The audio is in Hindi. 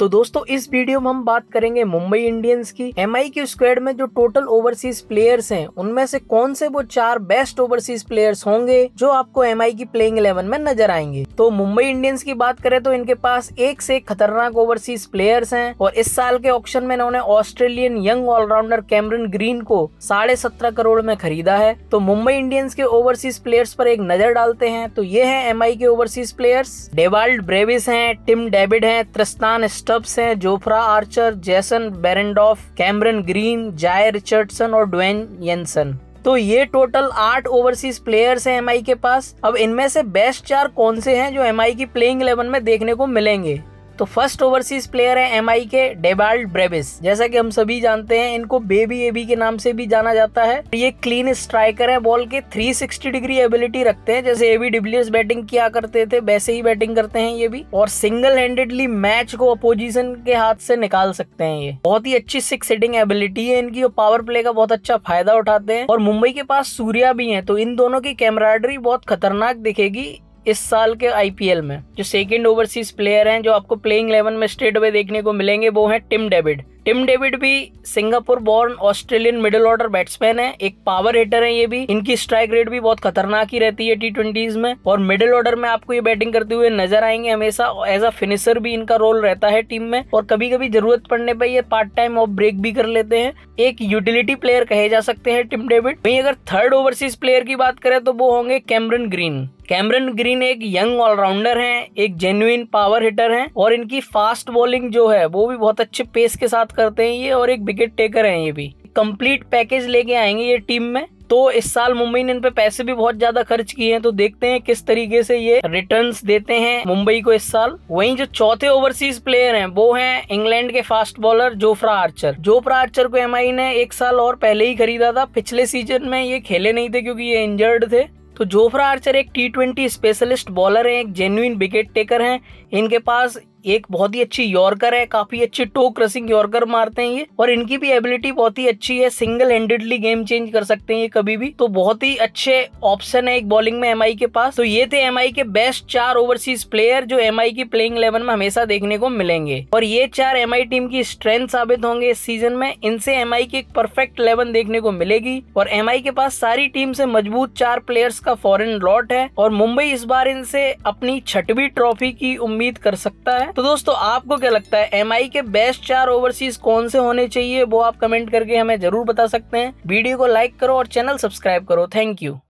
तो दोस्तों इस वीडियो में हम बात करेंगे मुंबई इंडियंस की एम के स्क्वाड में जो टोटल ओवरसीज प्लेयर्स हैं उनमें से कौन से वो चार बेस्ट ओवरसीज प्लेयर्स होंगे जो आपको एम की प्लेइंग इलेवन में नजर आएंगे तो मुंबई इंडियंस की बात करें तो इनके पास एक से एक खतरनाक ओवरसीज प्लेयर्स हैं और इस साल के ऑप्शन में इन्होंने Australian young all-rounder Cameron Green को साढ़े सत्रह करोड़ में खरीदा है तो मुंबई इंडियंस के ओवरसीज प्लेयर्स पर एक नजर डालते हैं तो ये है एम के ओवरसीज प्लेयर्स डेवाल्ड ब्रेविस है टिम डेविड है त्रिस्तान स्टब्स हैं Jofra Archer Jason Behrendorff Cameron Green Jhye Richardson और ड्वेन येंसन तो ये टोटल आठ ओवरसीज प्लेयर्स हैं एमआई के पास अब इनमें से बेस्ट चार कौन से हैं जो एमआई की प्लेइंग इलेवन में देखने को मिलेंगे तो फर्स्ट ओवरसीज प्लेयर है एम के डेबाल्ड ब्रेबिस जैसा कि हम सभी जानते हैं इनको बेबी एबी के नाम से भी जाना जाता है ये क्लीन स्ट्राइकर है बॉल के 360 डिग्री एबिलिटी रखते हैं जैसे एबी डिविलियर्स बैटिंग किया करते थे वैसे ही बैटिंग करते हैं ये भी और सिंगल हैंडेडली मैच को अपोजिशन के हाथ से निकाल सकते हैं ये बहुत ही अच्छी सिक्स हिटिंग एबिलिटी है इनकी और पावर प्ले का बहुत अच्छा फायदा उठाते हैं और मुंबई के पास सूर्या भी है तो इन दोनों की कैमराडरी बहुत खतरनाक दिखेगी इस साल के आईपीएल में जो सेकेंड ओवरसीज प्लेयर हैं जो आपको प्लेइंग इलेवन में स्ट्रेट अवे देखने को मिलेंगे वो हैं टिम डेविड टिम डेविड भी Singapore born Australian middle order batsman है एक पावर हिटर है ये भी इनकी स्ट्राइक रेट भी बहुत खतरनाक ही रहती है टी ट्वेंटीज में और मिडिल ऑर्डर में आपको ये बैटिंग करते हुए नजर आएंगे हमेशा एज अ फिनिशर भी इनका रोल रहता है टीम में और कभी कभी जरूरत पड़ने पर ये पार्ट टाइम ऑफ ब्रेक भी कर लेते हैं एक यूटिलिटी प्लेयर कहे जा सकते हैं टिम डेविड वही अगर थर्ड ओवरसीज प्लेयर की बात करें तो वो होंगे कैमरन ग्रीन कैमरन ग्रीन एक यंग ऑलराउंडर हैं एक जेन्युन पावर हिटर हैं और इनकी फास्ट बॉलिंग जो है वो भी बहुत अच्छे पेस के साथ करते हैं ये और एक विकेट टेकर हैं ये भी कंप्लीट पैकेज लेके आएंगे ये टीम में तो इस साल मुंबई ने इन पे पैसे भी बहुत ज्यादा खर्च किए हैं तो देखते हैं किस तरीके से ये रिटर्न्स देते हैं मुंबई को इस साल वहीं जो चौथे ओवरसीज प्लेयर हैं वो हैं इंग्लैंड के fast bowler Jofra Archer Jofra Archer को एम ने एक साल और पहले ही खरीदा था पिछले सीजन में ये खेले नहीं थे क्योंकि ये इंजर्ड थे तो जोफ्रा आर्चर एक टी स्पेशलिस्ट बॉलर है एक जेन्यून विकेट टेकर है इनके पास एक बहुत ही अच्छी यॉर्कर है काफी अच्छी टो क्रसिंग यॉर्कर मारते हैं ये और इनकी भी एबिलिटी बहुत ही अच्छी है सिंगल हैंडेडली गेम चेंज कर सकते हैं ये कभी भी तो बहुत ही अच्छे ऑप्शन है एक बॉलिंग में एम के पास तो ये थे एम के बेस्ट चार ओवरसीज प्लेयर जो एम की प्लेइंग इलेवन में हमेशा देखने को मिलेंगे और ये चार एम टीम की स्ट्रेंथ साबित होंगे इस सीजन में इनसे एम की एक परफेक्ट इलेवन देखने को मिलेगी और एम के पास सारी टीम से मजबूत चार प्लेयर्स का फॉरेन लॉट है और मुंबई इस बार इनसे अपनी छठवी ट्रॉफी की उम्मीद कर सकता है है तो दोस्तों आपको क्या लगता है एम के बेस्ट चार ओवरसीज कौन से होने चाहिए वो आप कमेंट करके हमें जरूर बता सकते हैं वीडियो को लाइक करो और चैनल सब्सक्राइब करो थैंक यू